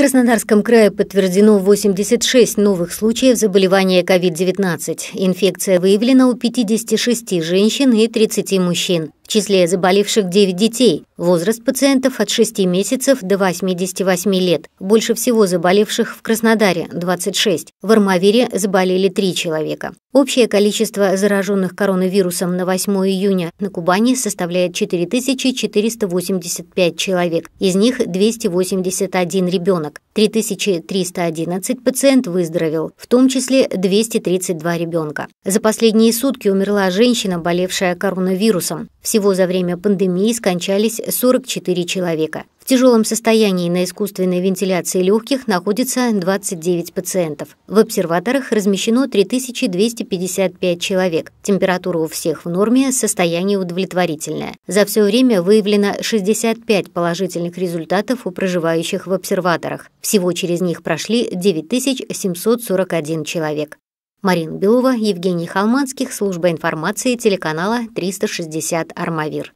Краснодарском крае подтверждено 86 новых случаев заболевания COVID-19. Инфекция выявлена у 56 женщин и 30 мужчин. В числе заболевших 9 детей. Возраст пациентов от 6 месяцев до 88 лет. Больше всего заболевших в Краснодаре – 26. В Армавире заболели 3 человека. Общее количество зараженных коронавирусом на 8 июня на Кубани составляет 4485 человек, из них 281 ребенок. 3311 пациент выздоровел, в том числе 232 ребенка. За последние сутки умерла женщина, болевшая коронавирусом. Всего за время пандемии скончались 44 человека. В тяжелом состоянии на искусственной вентиляции легких находится 29 пациентов. В обсерваторах размещено 3255 человек. Температура у всех в норме, состояние удовлетворительное. За все время выявлено 65 положительных результатов у проживающих в обсерваторах. Всего через них прошли 9741 человек. Марина Белова, Евгений Халманских, служба информации телеканала 360 «Армавир».